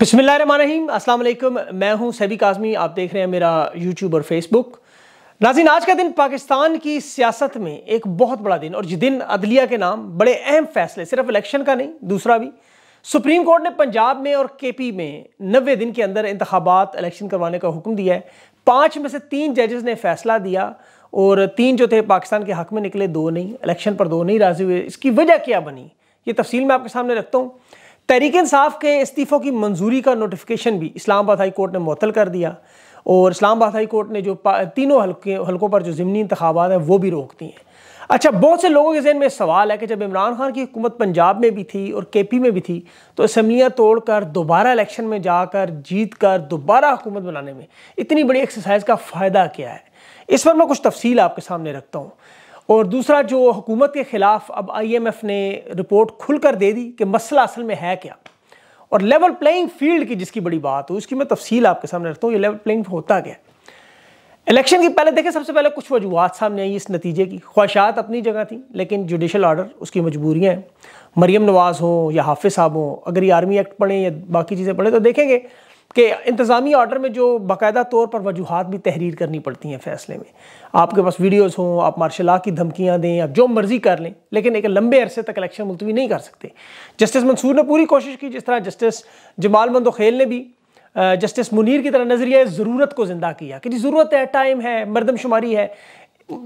बिसमीम अस्सलाम मैं हूं सैबिक आजमी आप देख रहे हैं मेरा यूट्यूब और फेसबुक नाजिन आज का दिन पाकिस्तान की सियासत में एक बहुत बड़ा दिन और जिस दिन अदलिया के नाम बड़े अहम फैसले सिर्फ इलेक्शन का नहीं दूसरा भी सुप्रीम कोर्ट ने पंजाब में और के पी में नबे दिन के अंदर इंतबात इलेक्शन करवाने का हुक्म दिया है पाँच में से तीन जजेस ने फैसला दिया और तीन जो थे पाकिस्तान के हक में निकले दो नहीं इलेक्शन पर दो नहीं राजी हुए इसकी वजह क्या बनी ये तफसील मैं आपके सामने रखता हूँ तहरीक इंसाफ के इस्तीफ़ों की मंजूरी का नोटिफिकेशन भी आबाद हाई कोर्ट ने मुतल कर दिया और इस्लाम आबाद हाई कोर्ट ने जो तीनों हल्के हल्कों पर जो ज़मनी इंतबात हैं वो भी रोक दी हैं अच्छा बहुत से लोगों के जहन में सवाल है कि जब इमरान खान की हुकूमत पंजाब में भी थी और के पी में भी थी तो असम्बलियाँ तोड़ कर दोबारा इलेक्शन में जाकर जीत कर दोबारा हुकूमत बनाने में इतनी बड़ी एक्सरसाइज का फ़ायदा क्या है इस पर मैं कुछ तफसील आपके सामने रखता हूँ और दूसरा जो हुकूमत के ख़िलाफ़ अब आईएमएफ ने रिपोर्ट खुलकर दे दी कि मसला असल में है क्या और लेवल प्लेइंग फील्ड की जिसकी बड़ी बात हो उसकी मैं तफसील आपके सामने रखता हूँ ये लेवल प्लेइंग होता क्या है इलेक्शन की पहले देखें सबसे पहले कुछ वजूहत सामने आई इस नतीजे की ख्वाहिशात अपनी जगह थी लेकिन जुडिशल आर्डर उसकी मजबूरियाँ हैं मरीम नवाज़ हों या हाफिज़ साहब हों अगर ये आर्मी एक्ट पढ़ें या बाकी चीज़ें पढ़ें तो देखेंगे कि इंतज़ामी ऑर्डर में जो बाकायदा तौर पर वजूहत भी तहरीर करनी पड़ती हैं फैसले में आपके पास वीडियोस हों आप मार्शल की धमकियां दें आप जो मर्ज़ी कर लें लेकिन एक लंबे अरसे तक इलेक्शन मुलतवी नहीं कर सकते जस्टिस मंसूर ने पूरी कोशिश की जिस तरह जस्टिस जमाल मंदोखेल ने भी जस्टिस मुनीर की तरह नज़रिया ज़रूरत को ज़िंदा किया कि जी ज़रूरत है टाइम है मरदमशुमारी है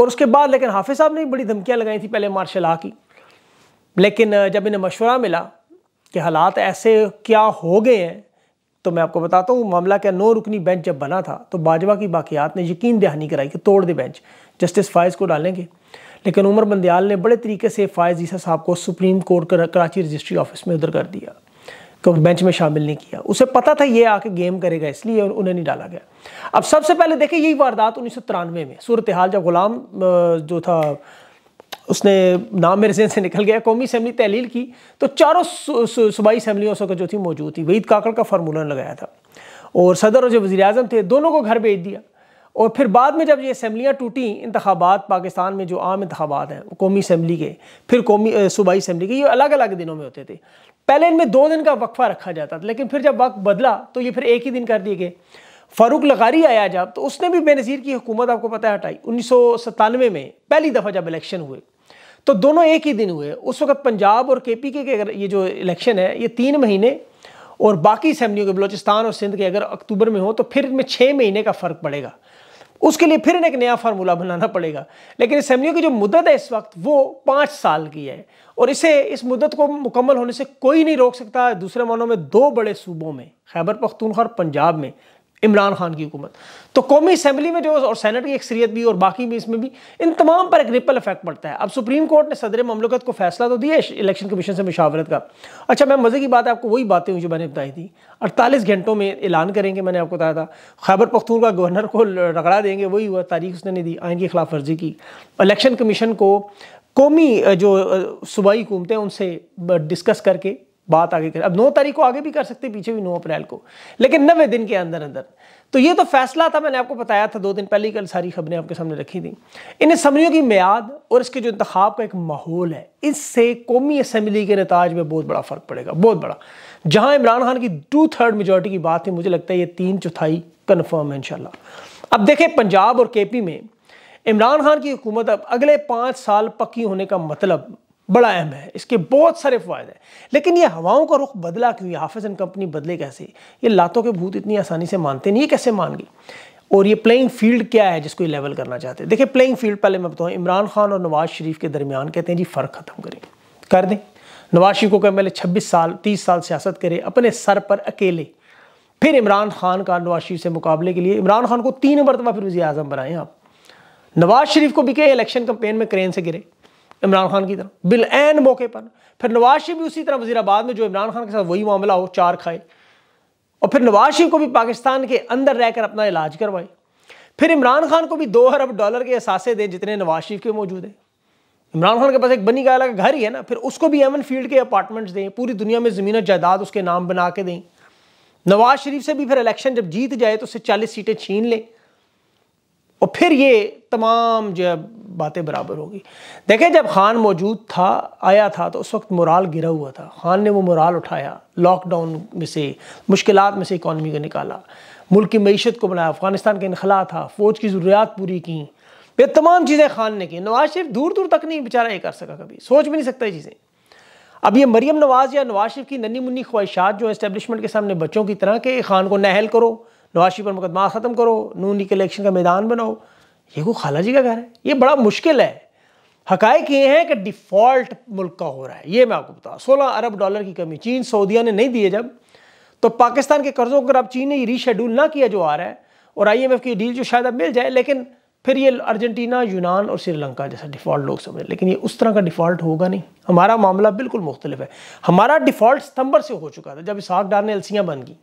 और उसके बाद लेकिन हाफिज़ साहब ने भी बड़ी धमकियाँ लगाई थी पहले मार्शल की लेकिन जब इन्हें मशवरा मिला कि हालात ऐसे क्या हो गए हैं तो मैं आपको बताता हूँ मामला क्या नो रुकनी बेंच जब बना था तो बाजवा की बाकियात ने यकीन दहानी कराई कि तोड़ दे बेंच जस्टिस फायज़ को डालेंगे लेकिन उमर बंदयाल ने बड़े तरीके से फायज़ ईसा साहब को सुप्रीम कोर्ट कर, कराची रजिस्ट्री ऑफिस में उधर कर दिया बेंच में शामिल नहीं किया उसे पता था ये आके गेम करेगा इसलिए और उन्हें नहीं डाला गया अब सबसे पहले देखें यही वारदात उन्नीस में सूरत हाल जब गुलाम जो था उसने नाम मेरे जहन से निकल गया कौमी असम्बली तहलील की तो चारों सूबाई असम्बलियाँ उस वक्त जो थी मौजूद थी वहीद काकड़ का फार्मूला लगाया था और सदर और जो वजी अजम थे दोनों को घर भेज दिया और फिर बाद में जब ये असम्बलियाँ टूटी इंतबात पाकिस्तान में जो आम इंतबात हैं कौमी असम्बली के फिर कौमी सूबाई असम्बली के ये अलग अलग दिनों में होते थे पहले इनमें दो दिन का वक्फा रखा जाता था लेकिन फिर जब वक्त बदला तो ये फिर एक ही दिन कर दिए गए फारूक लगारी आया जब तो उसने भी बेनज़ीर की हुकूमत आपको पता है हटाई उन्नीस सौ सतानवे में पहली दफ़ा जब इलेक्शन हुए तो दोनों एक ही दिन हुए उस वक्त पंजाब और के पी के अगर ये जो इलेक्शन है ये तीन महीने और बाकी असम्बलियों के बलोचिस्तान और सिंध के अगर अक्टूबर में हो तो फिर इनमें छः महीने का फ़र्क पड़ेगा उसके लिए फिर एक नया फार्मूला बनाना पड़ेगा लेकिन असम्बलियों की जो मुद्दत है इस वक्त वो पाँच साल की है और इसे इस मुद्दत को मुकम्मल होने से कोई नहीं रोक सकता दूसरे मानों में दो बड़े सूबों में खैबर पख्तूनख्वा और पंजाब में इमरान खान की हुकूमत तो कौमी असम्बली में जो और सैनट की अक्सरियत भी और बाकी भी इसमें भी इन तमाम पर एक रिपल इफेक्ट पड़ता है अब सुप्रीम कोर्ट ने सदर ममलकत को फैसला तो दिया इलेक्शन कमीशन से मुशावरत का अच्छा मैं मज़े की बात है आपको वही बातें हुई जो मैंने बताई थी अड़तालीस घंटों में ऐलान करेंगे मैंने आपको बताया था खैबर पख्तून का गवर्नर को रगड़ा देंगे वही हुआ तारीख उसने नहीं दी आइन की खिलाफ वर्जी की इलेक्शन कमीशन को कौमी जो सूबाई हुकूमतें उनसे डिस्कस करके बात आगे कर अब नौ तारीख को आगे भी कर सकते पीछे भी नौ अप्रैल को लेकिन नब्बे दिन के अंदर अंदर तो ये तो फैसला था मैंने आपको बताया था दो दिन पहले ही कल सारी खबरें आपके सामने रखी थी इन समरियों की मैद और इसके जो इंतखा का एक माहौल है इससे कौमी असम्बली के नताज में बहुत बड़ा फ़र्क पड़ेगा बहुत बड़ा जहां इमरान खान की टू थर्ड मेजोरिटी की बात थी मुझे लगता है ये तीन चौथाई कन्फर्म है इन अब देखें पंजाब और के पी में इमरान खान की हुकूमत अब अगले पाँच साल पक्की होने का मतलब बड़ा अहम है इसके बहुत सारे फ़ायदे हैं लेकिन ये हवाओं का रुख बदला क्यों हाफिज एंड कंपनी बदले कैसे ये लातों के भूत इतनी आसानी से मानते नहीं ये कैसे मान गई और ये प्लेइंग फील्ड क्या है जिसको ये लेवल करना चाहते हैं देखिए प्लेइंग फील्ड पहले मैं बताऊँ इमरान खान और नवाज शरीफ के दरमियान कहते हैं जी फ़र्क ख़त्म करें कर दें नवाज शरीफ को कहें पहले छब्बीस साल तीस साल सियासत करे अपने सर पर अकेले फिर इमरान खान का नवाज शरीफ से मुकाबले के लिए इमरान खान को तीन मरतबा फिर वजी अजम बनाएं आप नवाज शरीफ को भी कहे इलेक्शन कंपेन में क्रेन से गिरे इमरान खान की तरह बिल एन मौके पर फिर नवाज शरीफ भी उसी तरह वजीराबाद में जो इमरान खान के साथ वही मामला हो चार खाए और फिर नवाज शरीफ को भी पाकिस्तान के अंदर रहकर अपना इलाज करवाए फिर इमरान खान को भी दो अरब डॉलर के असासे दें जितने नवाज शरीफ के मौजूद हैं इमरान खान के पास एक बनी गाला का घर ही है ना फिर उसको भी एमन फील्ड के अपार्टमेंट्स दें पूरी दुनिया में ज़मीन जायदाद उसके नाम बना के दें नवाज शरीफ से भी फिर इलेक्शन जब जीत जाए तो उससे चालीस सीटें छीन लें और फिर ये तमाम जो बातें बराबर होगी देखें जब खान मौजूद था आया था तो उस वक्त मुराल गिरा हुआ था खान ने वो मुराल उठाया लॉकडाउन में से मुश्किल में से इकानमी को निकाला मुल्क की मीशत को बनाया अफगानिस्तान का इनखला था फ़ौज की ज़रूरियात पूरी की ये तमाम चीज़ें खान ने की नवाज शरीफ दूर दूर तक नहीं बेचारा ये कर सका कभी सोच भी नहीं सकता ये चीज़ें अब ये मरीम नवाज़ या नवाज शरीफ की नन्नी मुन्नी ख्वाहिशात जो इस्टेबलिशमेंट के सामने बच्चों की तरह के खान को नहल करो नवाज शरीफ पर मुकदमा ख़त्म करो नून लीग के इलेक्शन का मैदान बनाओ ये को खाला जी का घर है ये बड़ा मुश्किल है हकायक ये हैं कि डिफ़ॉल्ट मुल्क का हो रहा है ये मैं आपको बता सोलह अरब डॉलर की कमी चीन सऊदिया ने नहीं दिए जब तो पाकिस्तान के कर्ज़ों को अगर आप चीन ने रीशेड्यूल ना किया जो आ रहा है और आईएमएफ की डील जो शायद अब मिल जाए लेकिन फिर ये अर्जेंटीना यूनान और श्रीलंका जैसा डिफ़ॉल्ट लोग समझ लेकिन ये उस तरह का डिफ़ॉल्ट होगा नहीं हमारा मामला बिल्कुल मुख्तलिफ है हमारा डिफ़ॉल्ट सितंबर से हो चुका था जब इसहाक डार ने एलसियाँ बन गई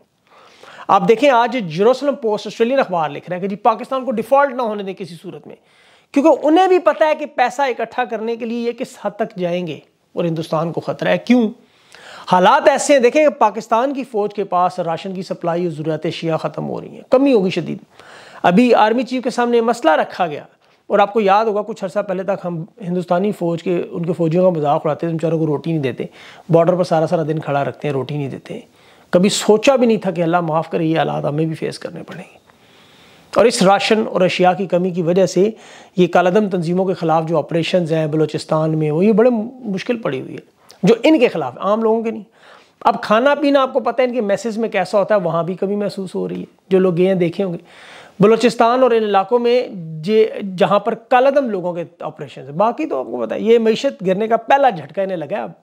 आप देखें आज जेरोसलम पोस्ट ऑस्ट्रेलियन अखबार लिख रहे हैं कि जी पाकिस्तान को डिफॉल्ट ना होने दें किसी सूरत में क्योंकि उन्हें भी पता है कि पैसा इकट्ठा करने के लिए ये किस हद तक जाएंगे और हिंदुस्तान को ख़तरा है क्यों हालात ऐसे हैं देखें पाकिस्तान की फ़ौज के पास राशन की सप्लाई और ज़रूरत शिया ख़त्म हो रही है कमी होगी शदीद अभी आर्मी चीफ के सामने मसला रखा गया और आपको याद होगा कुछ अर्सा पहले तक हम हिंदुस्तानी फ़ौज के उनके फ़ौजियों का मजाक उड़ाते थे बेचारों को रोटी नहीं देते बॉर्डर पर सारा सारा दिन खड़ा रखते हैं रोटी नहीं देते कभी सोचा भी नहीं था कि अल्लाह माफ़ करे ये हालात हमें भी फेस करने पड़ेंगे और इस राशन और अशिया की कमी की वजह से ये कालादम तंजीमों के ख़िलाफ़ जो ऑपरेशन हैं बलोचिस्तान में वो ये बड़े मुश्किल पड़ी हुई है जो इनके ख़िलाफ़ आम लोगों के नहीं अब खाना पीना आपको पता है इनके मैसेज में कैसा होता है वहाँ भी कमी महसूस हो रही है जो लोग गए हैं देखे होंगे बलोचिस्तान और इन इलाकों में जे जहाँ पर कालादम लोगों के ऑपरेशन है बाकी तो आपको पता है ये मीशत गिरने का पहला झटका इन्हें लगा अब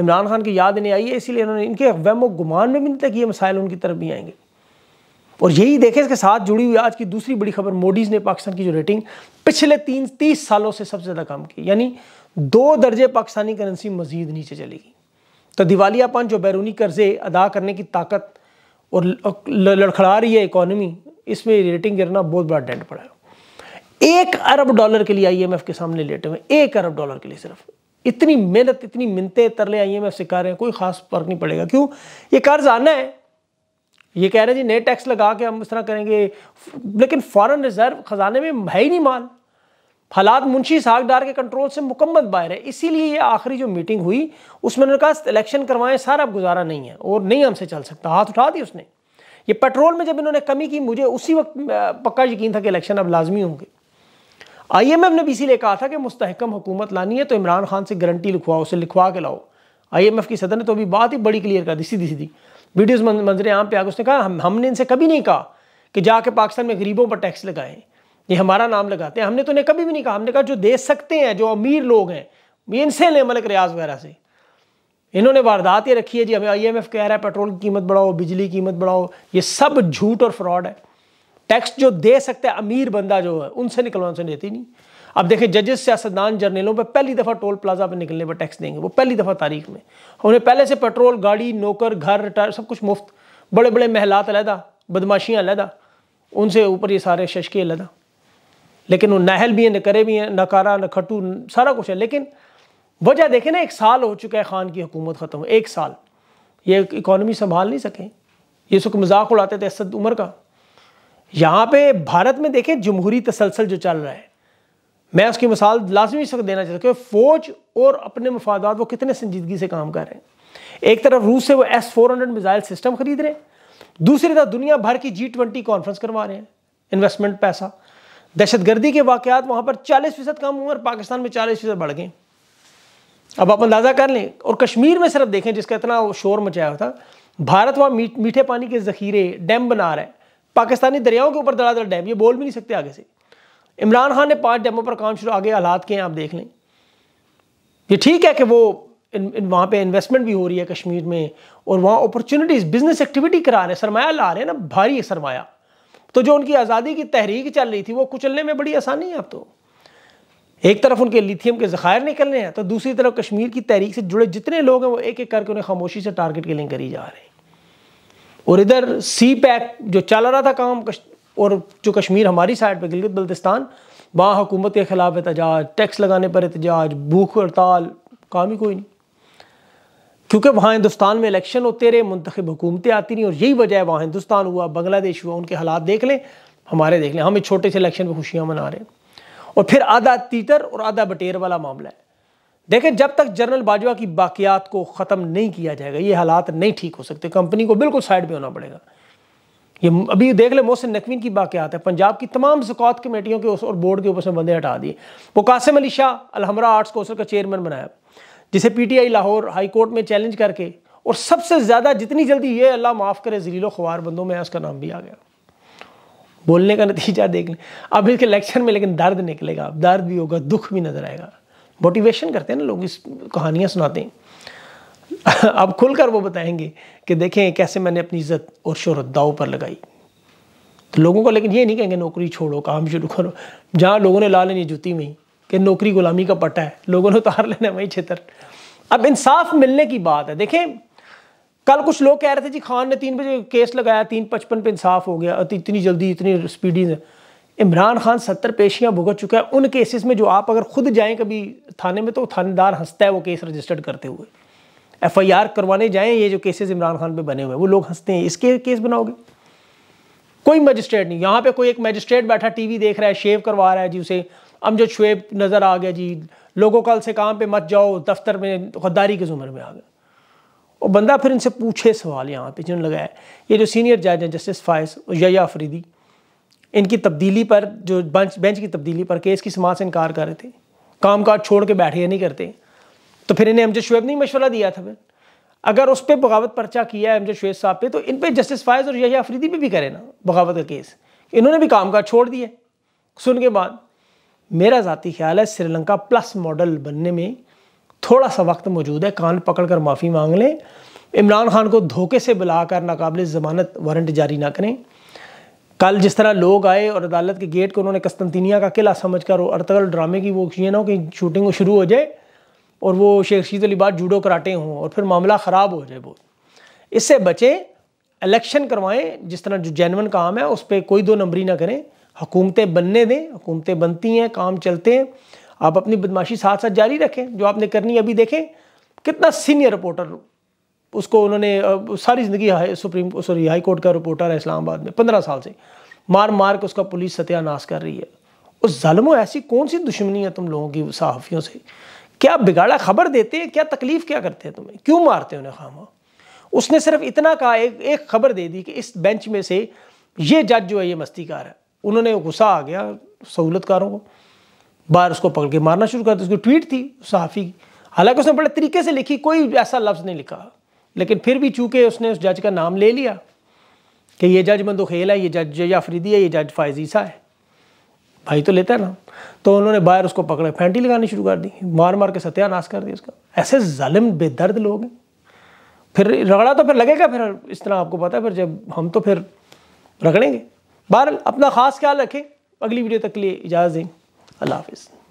इमरान खान की याद नहीं आई है इसीलिए उन्होंने इनके वहम गुमान में भी नहीं था कि ये मसाइल उनकी तरफ भी आएंगे और यही देखें इसके साथ जुड़ी हुई आज की दूसरी बड़ी खबर मोडीज़ ने पाकिस्तान की जो रेटिंग पिछले तीन तीस सालों से सबसे ज़्यादा काम की यानी दो दर्जे पाकिस्तानी करेंसी मजीद नीचे चलेगी तो दिवालियापन जो बैरूनी कर्जे अदा करने की ताकत और लड़खड़ा रही है इकोनॉमी इसमें रेटिंग गिरना बहुत बड़ा डेंट पड़ा है एक अरब डॉलर के लिए आईएमएफ के सामने लेटे हुए एक अरब डॉलर के लिए सिर्फ इतनी मेहनत इतनी मिनतें तरले आई हैं मैं सिखा रहे हैं कोई खास फर्क नहीं पड़ेगा क्यों ये कर्ज आना है ये कह रहे हैं जी नए टैक्स लगा के हम इस तरह करेंगे लेकिन फॉरेन रिजर्व खजाने में है ही नहीं माल हालात मुंशी सागदार के कंट्रोल से मुकम्मल बाहर है इसीलिए ये आखिरी जो मीटिंग हुई उसमें उन्होंने कहा इलेक्शन करवाएं सारा अब गुजारा नहीं है और नहीं हमसे चल सकता हाथ उठा दी उसने ये पेट्रोल में जब इन्होंने कमी की मुझे उसी वक्त पक्का यकीन था कि इलेक्शन अब लाजमी होंगे आईएमएफ ने भी इसीलिए कहा था कि मुस्तकम हुकूमत लानी है तो इमरान खान से गारंटी लिखवाओ उसे लिखवा के लाओ आईएमएफ की सदन ने तो अभी बात ही बड़ी क्लियर कर दी सीधी सीधी वीडियोज़ मंजरे आम पे आगे उसने कहा हम हमने इनसे कभी नहीं कहा कि जाके पाकिस्तान में गरीबों पर टैक्स लगाएं ये हमारा नाम लगाते हैं हमने तो उन्हें कभी भी नहीं कहा हमने कहा जो दे सकते हैं जो अमीर लोग हैं ये इनसे लें मलक रियाज वगैरह से इन्होंने वारदात ये रखी है जी हमें आई एम एफ कह रहा है पेट्रोल की कीमत बढ़ाओ बिजली की कीमत बढ़ाओ ये सब झूठ और फ्रॉड है टैक्स जो दे सकते हैं अमीर बंदा जो है उनसे निकलवाने से देती नहीं अब देखें जजेस सियासतदान जर्नलों पर पहली दफ़ा टोल प्लाजा पर निकलने पर टैक्स देंगे वो पहली दफ़ा तारीख में उन्हें पहले से पेट्रोल गाड़ी नौकर घर रिटायर सब कुछ मुफ्त बड़े बड़े महलात अलहदा बदमाशियाँ अलहदा उनसे ऊपर ये सारे शशके अलहदा लेकिन वो नहल भी हैं न करे भी हैं नकारा खटू सारा कुछ है लेकिन वजह देखें ना एक साल हो चुका है खान की हुकूमत ख़त्म एक साल ये इकॉनमी संभाल नहीं सके ये सुख मजाक उड़ाते थे असद उमर का यहाँ पे भारत में देखें जमहूरी तसलसल जो चल रहा है मैं उसकी मिसाल लाजमी शक देना चाहता हूँ फौज और अपने मफादात वो कितने संजीदगी से काम कर रहे हैं एक तरफ रूस से वो S four hundred missile system खरीद रहे हैं दूसरी तरफ दुनिया भर की जी ट्वेंटी कॉन्फ्रेंस करवा रहे हैं इन्वेस्टमेंट पैसा दहशत गर्दी के वाकत वहाँ पर चालीस फीसद कम हुए और पाकिस्तान में चालीस फीसद बढ़ गए अब आप अंदाज़ा कर लें और कश्मीर में सिर्फ देखें जिसका इतना शोर मचाया था भारत वहाँ मीठे पानी के ज़खीरे डैम बना रहा है पाकिस्तानी दरियाओं के ऊपर दलादल डैम ये बोल भी नहीं सकते आगे से इमरान खान ने पांच डैमों पर काम शुरू आगे हालात के हैं आप देख लें ये ठीक है कि वो इन, इन वहाँ पर इन्वेस्टमेंट भी हो रही है कश्मीर में और वहाँ अपॉर्चुनिटीज़ बिजनेस एक्टिविटी करा रहे हैं सरमाया ला रहे हैं ना भारी सरमाया तो जो उनकी आज़ादी की तहरीक चल रही थी वो कुचलने में बड़ी आसानी है अब तो एक तरफ उनके लिथियम के ज़खायर निकल रहे हैं तो दूसरी तरफ कश्मीर की तहरीक से जुड़े जितने लोग हैं वो एक एक करके उन्हें खामोशी से टारगेट के लिए करी जा रहे हैं और इधर सी पैक जो चल रहा था काम कश... और जो कश्मीर हमारी साइड पर गिलगित बल्तिस्तान वहाँ हुकूमत के ख़िलाफ़ एहतजाज टैक्स लगाने पर एहतजाज भूख हड़ताल काम ही कोई नहीं क्योंकि वहाँ हिंदुस्तान में इलेक्शन होते रहे मंतखब हुकूमतें आती रही और यही वजह है वहाँ हिंदुस्तान हुआ बांग्लादेश हुआ उनके हालात देख लें हमारे देख लें हम एक छोटे से इलेक्शन में खुशियाँ मना रहे हैं और फिर आधा तीतर और आधा बटेर वाला मामला है देखें जब तक जनरल बाजवा की बाकियात को ख़त्म नहीं किया जाएगा ये हालात नहीं ठीक हो सकते कंपनी को बिल्कुल साइड में होना पड़ेगा ये अभी देख ले मोहसिन नकवीन की बाकियात है पंजाब की तमाम जुकात कमेटियों के और बोर्ड के ऊपर से बंदे हटा दिए वो कासिम अली शाह अलहमरा आर्ट्स कौंसिल का चेयरमैन बनाया जिसे P T I Lahore high court में चैलेंज करके और सबसे ज़्यादा जितनी जल्दी ये अल्लाह माफ़ करे जलीलो खबार बंदों में उसका नाम भी आ गया बोलने का नतीजा देख लें अब इसके इलेक्शन में लेकिन दर्द निकलेगा दर्द भी होगा दुख भी नज़र आएगा मोटिवेशन करते हैं ना लोग इस कहानियाँ सुनाते हैं अब खुलकर वो बताएंगे कि देखें कैसे मैंने अपनी इज्जत और शोहरत दाव पर लगाई तो लोगों को लेकिन ये नहीं कहेंगे नौकरी छोड़ो काम शुरू करो जहाँ लोगों ने ला लेनी जूती में कि नौकरी गुलामी का पट्टा है लोगों ने उतार लेना वही क्षेत्र अब इंसाफ मिलने की बात है देखें कल कुछ लोग कह रहे थे जी खान ने तीन बजे केस लगाया तीन पचपन पे इंसाफ हो गया इतनी जल्दी इतनी स्पीडी से इमरान खान सत्तर पेशियाँ भुगत चुका है उन केसेस में जो आप अगर खुद जाएं कभी थाने में तो थानेदार हंसता है वो केस रजिस्टर्ड करते हुए एफ आई आर करवाने जाएं ये जो केसेस इमरान खान पे बने हुए हैं वो लोग हंसते हैं इसके केस बनाओगे कोई मजिस्ट्रेट नहीं यहाँ पे कोई एक मजिस्ट्रेट बैठा टी देख रहा है शेव करवा रहा है जी उसे अमजद शुएब नज़र आ गया जी लोगों कल से काम पर मत जाओ दफ्तर में गद्दारी के जुमर में आ गया और बंदा फिर इनसे पूछे सवाल यहाँ पे जिन्होंने लगाया ये जो सीनियर जज हैं जस्टिस फायस और या अफरीदी इनकी तब्दीली पर जो बंच बेंच की तब्दीली पर केस की समाज से इनकार कर रहे थे काम काज छोड़ के बैठे नहीं करते तो फिर इन्हें अमजद शुएब ने मशवरा दिया था फिर अगर उस पर बगावत पर्चा किया है अमजद शुएब साहब पे तो इन पर जस्टिस फायज और यही अफरीदी भी, भी करें ना बगावत का केस इन्होंने भी काम काज छोड़ दिया सुन के बाद मेरा ज़ाती ख्याल है श्रीलंका प्लस मॉडल बनने में थोड़ा सा वक्त मौजूद है कान पकड़ कर माफ़ी मांग लें इमरान खान को धोखे से बुलाकर नाकबले ज़मानत वारंट जारी ना करें कल जिस तरह लोग आए और अदालत के गेट को उन्होंने कस्तनतिनिया का किला समझ कर और अरतगल ड्रामे की वो ये ना हो कि शूटिंग शुरू हो जाए और वो शेख रशीद अली बात जूडो कराटे हों और फिर मामला ख़राब हो जाए बहुत इससे बचें इलेक्शन करवाएं जिस तरह जो जैनवन काम है उस पर कोई दो नंबरी ना करें हुकूमतें बनने दें हुकूमतें बनती हैं काम चलते हैं आप अपनी बदमाशी साथ साथ जारी रखें जो आपने करनी अभी देखें कितना सीनियर रिपोर्टर उसको उन्होंने सारी ज़िंदगी सुप्रीम सॉरी हाई कोर्ट का रिपोर्टर है इस्लामाबाद में पंद्रह साल से मार मार के उसका पुलिस सत्यानाश कर रही है उस ालमों ऐसी कौन सी दुश्मनी है तुम लोगों की सहाफ़ियों से क्या बिगाड़ा खबर देते हैं क्या तकलीफ़ क्या करते हैं तुम्हें क्यों मारते उन्हें खामा उसने सिर्फ इतना कहा एक एक खबर दे दी कि इस बेंच में से ये जज जो है ये मस्तीकार है उन्होंने गुस्सा आ गया सहूलतकारों को बाहर उसको पकड़ के मारना शुरू कर दिया उसकी ट्वीट थी सहाफ़ी की हालांकि उसने बड़े तरीके से लिखी कोई ऐसा लफ्ज़ नहीं लिखा लेकिन फिर भी चूंकि उसने उस जज का नाम ले लिया कि ये जज मंदोखेल है ये जज आफरीदी है ये जज फायजीसा है भाई तो लेता है ना तो उन्होंने बाहर उसको पकड़े फैंटी लगानी शुरू कर दी मार मार के सत्यानाश कर दिया उसका ऐसे जालिम बेदर्द लोग हैं फिर रगड़ा तो फिर लगेगा फिर इस तरह आपको पता है फिर जब हम तो फिर रगड़ेंगे बहर अपना ख़ास ख्याल रखें अगली वीडियो तक के लिए इजाज़त दें अल्लाह हाफिज़